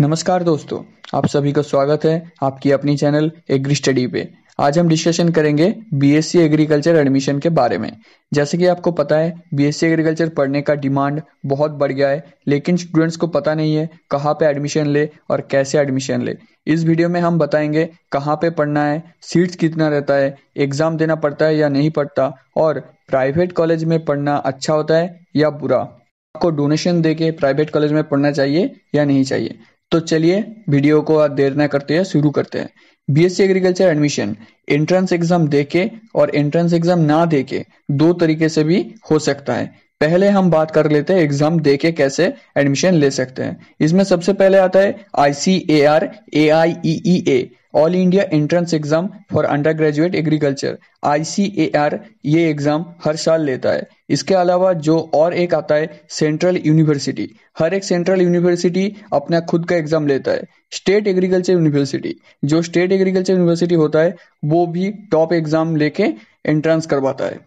नमस्कार दोस्तों आप सभी का स्वागत है आपकी अपनी चैनल एग्री स्टडी पे आज हम डिस्कशन करेंगे बीएससी एग्रीकल्चर एडमिशन के बारे में जैसे कि आपको पता है बीएससी एग्रीकल्चर पढ़ने का डिमांड बहुत बढ़ गया है लेकिन स्टूडेंट्स को पता नहीं है कहाँ पे एडमिशन ले और कैसे एडमिशन ले इस वीडियो में हम बताएंगे कहाँ पे पढ़ना है सीट्स कितना रहता है एग्ज़ाम देना पड़ता है या नहीं पड़ता और प्राइवेट कॉलेज में पढ़ना अच्छा होता है या बुरा आपको डोनेशन देके प्राइवेट कॉलेज में पढ़ना चाहिए या नहीं चाहिए तो चलिए वीडियो को आप देर ना करते हैं शुरू करते हैं BSc agriculture admission entrance exam देके और एंट्रेंस एग्जाम ना देके दो तरीके से भी हो सकता है पहले हम बात कर लेते हैं एग्जाम देके कैसे एडमिशन ले सकते हैं इसमें सबसे पहले आता है ICAR A I E E A all India entrance exam for undergraduate agriculture ICAR ये एग्जाम हर साल लेता है इसके अलावा जो और एक आता है सेंट्रल यूनिवर्सिटी हर एक सेंट्रल यूनिवर्सिटी अपना खुद का एग्जाम लेता है स्टेट एग्रीकल्चर यूनिवर्सिटी जो स्टेट एग्रीकल्चर यूनिवर्सिटी होता है वो भी टॉप एग्जाम लेके एंट्रेंस करवाता है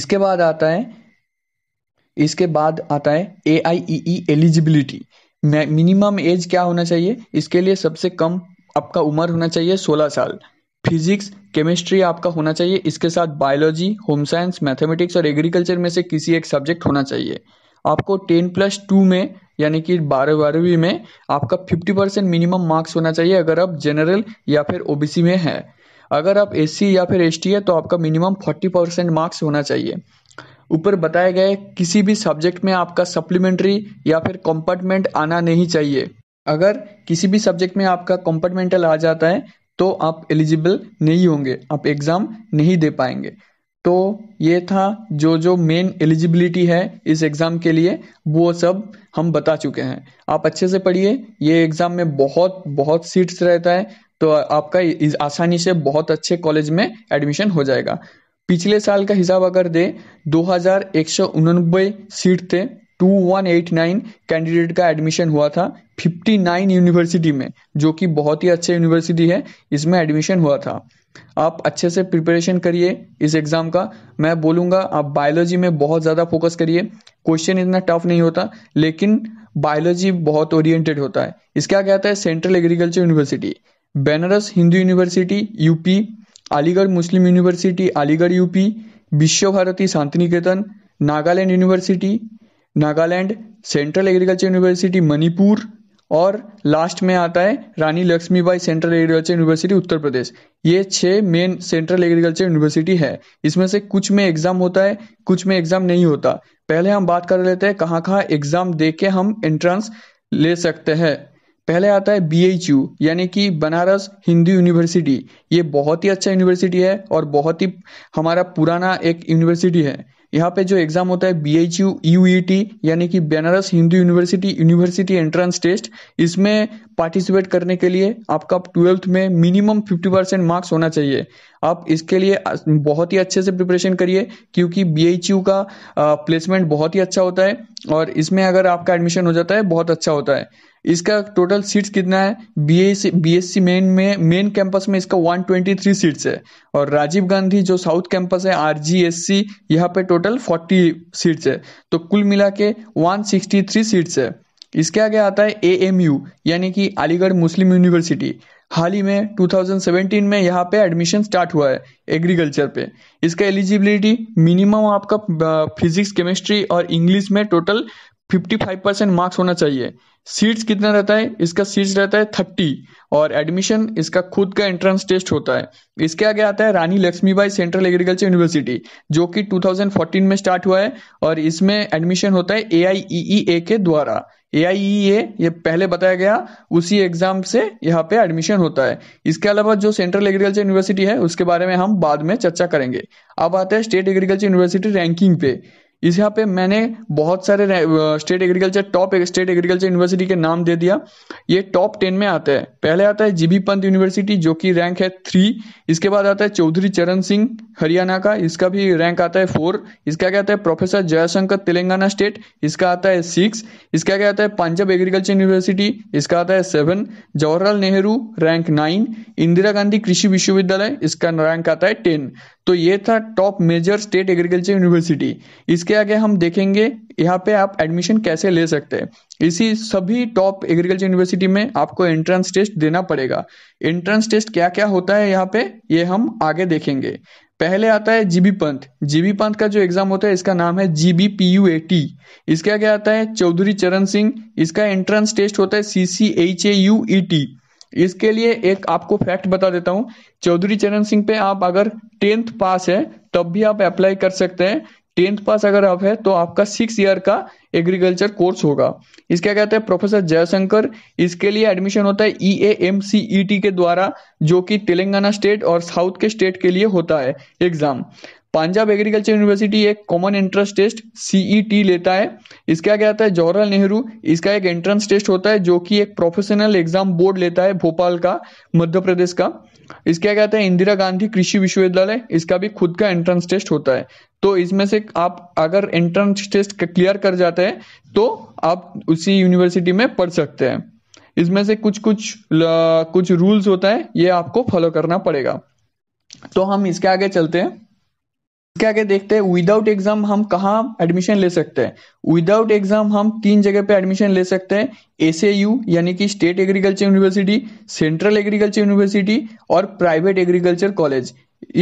इसके बाद आता है इसके बाद आता है A I E eligibility minimum age क्या होना चाहिए इसके लिए सबसे कम आपका उम्र होना चाहिए सोलह साल फिजिक्स केमिस्ट्री आपका होना चाहिए इसके साथ बायोलॉजी होम साइंस मैथमेटिक्स और एग्रीकल्चर में से किसी एक सब्जेक्ट होना चाहिए आपको टेन प्लस टू में यानी कि बारह बारहवीं में आपका फिफ्टी परसेंट मिनिमम मार्क्स होना चाहिए अगर आप जनरल या फिर ओबीसी में हैं अगर आप एससी या फिर एसटी है तो आपका मिनिमम फोर्टी परसेंट मार्क्स होना चाहिए ऊपर बताए गए किसी भी सब्जेक्ट में आपका सप्लीमेंट्री या फिर कंपार्टमेंट आना नहीं चाहिए अगर किसी भी सब्जेक्ट में आपका कॉम्पर्टमेंटल आ जाता है तो आप एलिजिबल नहीं होंगे आप एग्ज़ाम नहीं दे पाएंगे तो ये था जो जो मेन एलिजिबिलिटी है इस एग्ज़ाम के लिए वो सब हम बता चुके हैं आप अच्छे से पढ़िए ये एग्ज़ाम में बहुत बहुत सीट्स रहता है तो आपका आसानी से बहुत अच्छे कॉलेज में एडमिशन हो जाएगा पिछले साल का हिसाब अगर दे दो सीट थे two one eight nine candidate का एडमिशन हुआ था फिफ्टी नाइन यूनिवर्सिटी में जो कि बहुत ही अच्छे यूनिवर्सिटी है इसमें एडमिशन हुआ था आप अच्छे से प्रिपरेशन करिए इस एग्ज़ाम का मैं बोलूंगा आप बायोलॉजी में बहुत ज़्यादा फोकस करिए क्वेश्चन इतना टफ नहीं होता लेकिन बायोलॉजी बहुत ओरिएंटेड होता है इसका क्या कहता है central agriculture university Banaras Hindu university UP Aligarh Muslim university Aligarh UP Vishwa Bharati Shanti Niketan Nagaland university Nagaland central agriculture university Manipur और लास्ट में आता है Rani Lakshmibai central agriculture university Uttar Pradesh ये छः मेन सेंट्रल एग्रीकल्चर यूनिवर्सिटी है इसमें से कुछ में एग्ज़ाम होता है कुछ में एग्ज़ाम नहीं होता पहले हम बात कर लेते हैं कहाँ कहाँ एग्ज़ाम दे के हम एंट्रेंस ले सकते हैं पहले आता है बी एच यू यानी कि बनारस हिंदू यूनिवर्सिटी ये बहुत ही अच्छा यूनिवर्सिटी है और बहुत ही हमारा पुराना एक यूनिवर्सिटी है यहाँ पे जो एग्ज़ाम होता है B H U U E T यानी कि Banaras Hindu university university entrance test इसमें पार्टिसिपेट करने के लिए आपका ट्वेल्थ में मिनिमम फिफ्टी परसेंट मार्क्स होना चाहिए आप इसके लिए बहुत ही अच्छे से प्रिपरेशन करिए क्योंकि बी एच यू का प्लेसमेंट बहुत ही अच्छा होता है और इसमें अगर आपका एडमिशन हो जाता है बहुत अच्छा होता है इसका टोटल सीट्स कितना है B B S S C main में मेन कैंपस में इसका 123 सीट्स है और राजीव गांधी जो साउथ कैंपस है आर जी एस सी यहाँ पे टोटल 40 सीट्स है तो कुल मिला के वन सीट्स है इसके आगे आता है ए एम यू यानी कि अलीगढ़ मुस्लिम यूनिवर्सिटी हाल ही में 2017 में यहाँ पे एडमिशन स्टार्ट हुआ है एग्रीकल्चर पे इसका एलिजिबिलिटी मिनिमम आपका फिजिक्स केमिस्ट्री और इंग्लिश में टोटल 55 परसेंट मार्क्स होना चाहिए सीट्स कितना रहता है इसका सीट्स रहता है थर्टी और एडमिशन इसका खुद का एंट्रेंस टेस्ट होता है इसके आगे आता है Rani Lakshmibai central agriculture university जो कि 2014 में स्टार्ट हुआ है और इसमें एडमिशन होता है ए आई ई ए के द्वारा ए आई ई ए ये पहले बताया गया उसी एग्जाम से यहाँ पे एडमिशन होता है इसके अलावा जो सेंट्रल एग्रीकल्चर यूनिवर्सिटी है उसके बारे में हम बाद में चर्चा करेंगे अब आता है स्टेट एग्रीकल्चर यूनिवर्सिटी रैंकिंग पे इस यहाँ पे मैंने बहुत सारे state agriculture top state agriculture university के नाम दे दिया ये टॉप टेन में आता है पहले आता है जीबी पंत यूनिवर्सिटी जो कि रैंक है थ्री इसके बाद आता है चौधरी चरण सिंह हरियाणा का इसका भी रैंक आता है फोर इसका क्या आता है प्रोफेसर जयशंकर तेलंगाना स्टेट इसका आता है सिक्स इसका क्या आता है पंजाब एग्रीकल्चर यूनिवर्सिटी इसका आता है seven Jawaharlal Nehru rank nine Indira Gandhi Krishi Vishwavidyalaya इसका रैंक आता है टेन तो ये था top major state agriculture university इसके इसके आगे हम देखेंगे यहाँ पे आप एडमिशन कैसे ले सकते हैं इसी सभी टॉप एग्रीकल्चर यूनिवर्सिटी में आपको एंट्रेंस टेस्ट देना पड़ेगा एंट्रेंस टेस्ट क्या क्या होता है यहाँ पे ये हम आगे देखेंगे पहले आता है जीबी पंथ जीबी पंथ का जो एग्जाम होता है इसका नाम है GB P U A T इसका क्या आता है चौधरी चरण सिंह इसका एंट्रेंस टेस्ट होता है C C H A U E T इसके लिए एक आपको फैक्ट बता देता हूँ चौधरी चरण सिंह पे आप अगर टेंथ पास है तब भी आप अप्लाई कर सकते हैं टेंथ पास अगर आप है तो आपका सिक्स ईयर का एग्रीकल्चर कोर्स होगा इसका कहते हैं प्रोफेसर जयशंकर इसके लिए एडमिशन होता है ई A M C E T के द्वारा जो कि तेलंगाना स्टेट और साउथ के स्टेट के लिए होता है एग्जाम पंजाब एग्रीकल्चर यूनिवर्सिटी एक कॉमन एंट्रेंस टेस्ट सीईटी लेता है इसका क्या आता है जवाहरलाल नेहरू इसका एक एंट्रेंस टेस्ट होता है जो कि एक प्रोफेशनल एग्जाम बोर्ड लेता है भोपाल का मध्य प्रदेश का इसका क्या आता है इंदिरा गांधी कृषि विश्वविद्यालय इसका भी खुद का एंट्रेंस टेस्ट होता है तो इसमें से आप अगर एंट्रेंस टेस्ट क्लियर कर जाते हैं तो आप उसी यूनिवर्सिटी में पढ़ सकते हैं इसमें से कुछ कुछ कुछ रूल्स होता है ये आपको फॉलो करना पड़ेगा तो हम इसके आगे चलते हैं इसके आगे देखते हैं विदाउट एग्जाम हम कहाँ एडमिशन ले सकते हैं विदाउट एग्जाम हम तीन जगह पे एडमिशन ले सकते हैं एस यानी कि state agriculture university central agriculture university और प्राइवेट एग्रीकल्चर कॉलेज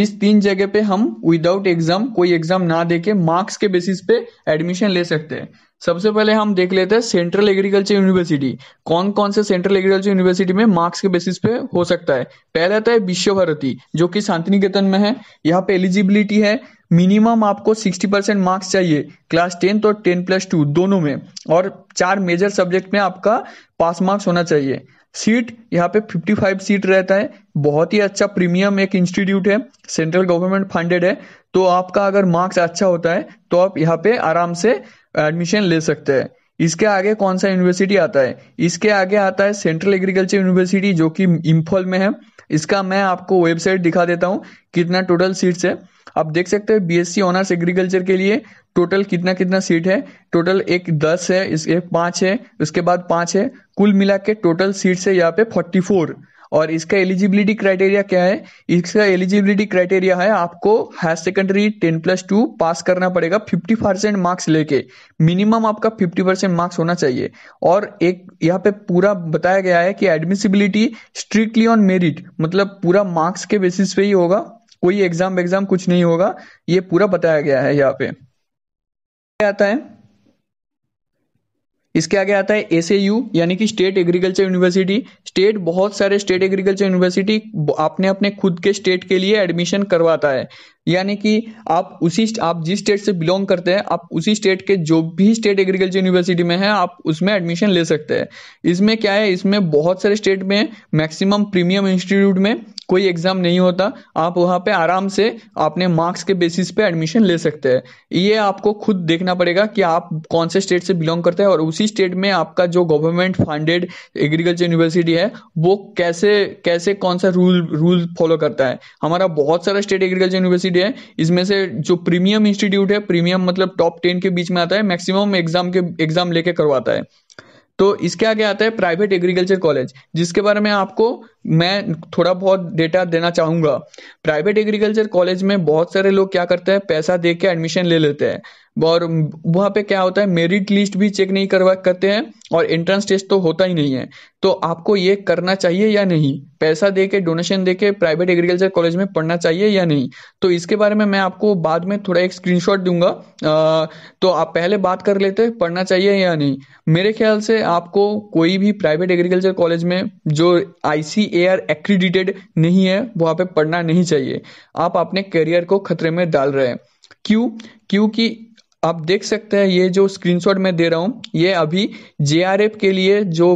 इस तीन जगह पे हम विदाउट एग्जाम कोई एग्जाम ना देके मार्क्स के बेसिस पे एडमिशन ले सकते हैं सबसे पहले हम देख लेते हैं सेंट्रल एग्रीकल्चर यूनिवर्सिटी कौन कौन से सेंट्रल एग्रीकल्चर यूनिवर्सिटी में मार्क्स के बेसिस पे हो सकता है पहला तो है विश्व भारती जो कि शांति निकेतन में है यहाँ पे एलिजिबिलिटी है मिनिमम आपको 60 परसेंट मार्क्स चाहिए क्लास टेंथ और तो टेन प्लस टू दोनों में और चार मेजर सब्जेक्ट में आपका पास मार्क्स होना चाहिए सीट यहाँ पे 55 सीट रहता है बहुत ही अच्छा प्रीमियम एक इंस्टीट्यूट है सेंट्रल गवर्नमेंट फंडेड है तो आपका अगर मार्क्स अच्छा होता है तो आप यहाँ पे आराम से एडमिशन ले सकते हैं इसके आगे कौन सा यूनिवर्सिटी आता है इसके आगे आता है सेंट्रल एग्रीकल्चर यूनिवर्सिटी जो कि इम्फॉल में है इसका मैं आपको वेबसाइट दिखा देता हूँ कितना टोटल सीट्स है आप देख सकते हैं बीएससी ऑनर्स एग्रीकल्चर के लिए टोटल कितना कितना सीट है टोटल एक दस है इस एक है उसके बाद पांच है कुल मिला के टोटल सीट है यहाँ पे फोर्टी फोर और इसका एलिजिबिलिटी क्राइटेरिया क्या है इसका एलिजिबिलिटी क्राइटेरिया है आपको higher secondary ten plus two pass करना पड़ेगा फिफ्टी परसेंट मार्क्स लेके मिनिमम आपका फिफ्टी परसेंट मार्क्स होना चाहिए और एक यहाँ पे पूरा बताया गया है कि एडमिसिबिलिटी स्ट्रिक्टली ऑन मेरिट मतलब पूरा मार्क्स के बेसिस पे ही होगा कोई एग्जाम एग्जाम कुछ नहीं होगा ये पूरा बताया गया है यहाँ पे आता है इसके आगे आता है एस यानी कि स्टेट एग्रीकल्चर यूनिवर्सिटी स्टेट बहुत सारे स्टेट एग्रीकल्चर यूनिवर्सिटी अपने अपने खुद के स्टेट के लिए एडमिशन करवाता है यानी कि आप उसी आप जिस स्टेट से बिलोंग करते हैं आप उसी स्टेट के जो भी स्टेट एग्रीकल्चर यूनिवर्सिटी में है आप उसमें एडमिशन ले सकते हैं इसमें क्या है इसमें बहुत सारे स्टेट में मैक्सिमम प्रीमियम इंस्टीट्यूट में कोई एग्जाम नहीं होता आप वहाँ पे आराम से अपने मार्क्स के बेसिस पे एडमिशन ले सकते हैं ये आपको खुद देखना पड़ेगा कि आप कौन से स्टेट से बिलोंग करते हैं और उसी स्टेट में आपका जो गवर्नमेंट फंडेड एग्रीकल्चर यूनिवर्सिटी है वो कैसे कैसे कौन सा रूल रूल फॉलो करता है हमारा बहुत सारा स्टेट एग्रीकल्चर यूनिवर्सिटी है इसमें से जो प्रीमियम इंस्टीट्यूट है प्रीमियम मतलब टॉप टेन के बीच में आता है मैक्सिमम एग्जाम के एग्जाम लेके करवाता है तो इसके आगे आता है प्राइवेट एग्रीकल्चर कॉलेज जिसके बारे में आपको मैं थोड़ा बहुत डेटा देना चाहूंगा प्राइवेट एग्रीकल्चर कॉलेज में बहुत सारे लोग क्या करते हैं पैसा दे के एडमिशन ले लेते हैं और वहाँ पे क्या होता है मेरिट लिस्ट भी चेक नहीं करवा करते हैं और एंट्रेंस टेस्ट तो होता ही नहीं है तो आपको ये करना चाहिए या नहीं पैसा दे के डोनेशन दे के प्राइवेट एग्रीकल्चर कॉलेज में पढ़ना चाहिए या नहीं तो इसके बारे में मैं आपको बाद में थोड़ा एक शॉट दूंगा आ, तो आप पहले बात कर लेते हैं पढ़ना चाहिए या नहीं मेरे ख्याल से आपको कोई भी प्राइवेट एग्रीकल्चर कॉलेज में जो आई सी ए आर एक्रीडिटेड नहीं है वहाँ पर पढ़ना नहीं चाहिए आप अपने करियर को खतरे में डाल रहे हैं क्यों क्योंकि आप देख सकते हैं ये जो स्क्रीनशॉट मैं दे रहा हूँ ये अभी जे के लिए जो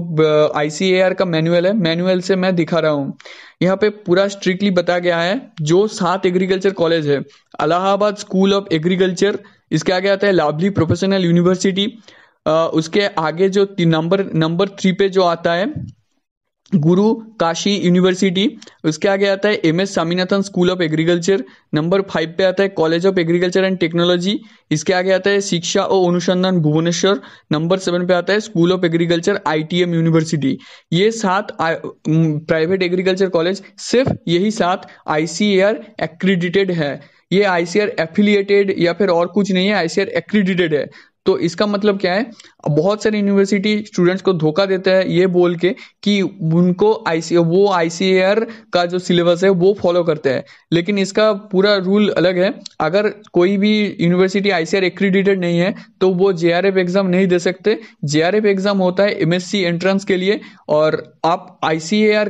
आई का मैनुअल है मैनुअल से मैं दिखा रहा हूँ यहाँ पे पूरा स्ट्रिक्टली बताया गया है जो सात एग्रीकल्चर कॉलेज है अलाहाबाद स्कूल ऑफ एग्रीकल्चर इसके आगे आता है लाभली प्रोफेशनल यूनिवर्सिटी उसके आगे जो नंबर नंबर थ्री पे जो आता है गुरु काशी यूनिवर्सिटी उसके आगे आता है M S Swaminathan school of agriculture number five पे आता है college of agriculture and technology इसके आगे आता है शिक्षा और अनुसंधान भुवनेश्वर नंबर सेवन पे आता है school of agriculture ITM university ये सात प्राइवेट एग्रीकल्चर कॉलेज सिर्फ यही सात आईसीएआर एक्रीडिटेड है ये आईसीआर एफिलिएटेड या फिर और कुछ नहीं है आईसीआर एक्रीडिटेड है तो इसका मतलब क्या है बहुत सारी यूनिवर्सिटी स्टूडेंट्स को धोखा देता है ये बोल के कि उनको आई वो आई का जो सिलेबस है वो फॉलो करते हैं लेकिन इसका पूरा रूल अलग है अगर कोई भी यूनिवर्सिटी आई एक्रीडिटेड नहीं है तो वो जे एग्ज़ाम नहीं दे सकते जे एग्ज़ाम होता है एम एंट्रेंस के लिए और आप आई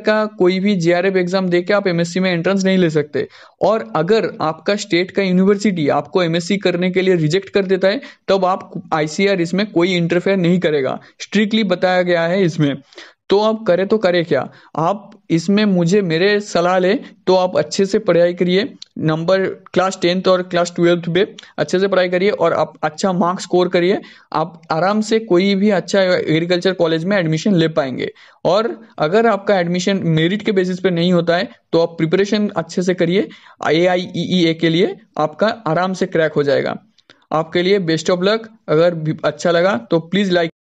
का कोई भी जे एग्ज़ाम दे के आप एम में एंट्रेंस नहीं ले सकते और अगर आपका स्टेट का यूनिवर्सिटी आपको एम करने के लिए रिजेक्ट कर देता है तब आप आई इसमें कोई इंटरेस्ट इंटरफेयर नहीं करेगा स्ट्रिक्टली बताया गया है इसमें तो आप करें तो करें क्या आप इसमें मुझे मेरे सलाह लें तो आप अच्छे से पढ़ाई करिए नंबर क्लास टेंथ और क्लास ट्वेल्थ पे अच्छे से पढ़ाई करिए और आप अच्छा मार्क्स स्कोर करिए आप आराम से कोई भी अच्छा एग्रीकल्चर कॉलेज में एडमिशन ले पाएंगे और अगर आपका एडमिशन मेरिट के बेसिस पे नहीं होता है तो आप प्रिपरेशन अच्छे से करिए ए आई ई ए के लिए आपका आराम से क्रैक हो जाएगा आपके लिए बेस्ट ऑफ लक अगर अच्छा लगा तो प्लीज़ लाइक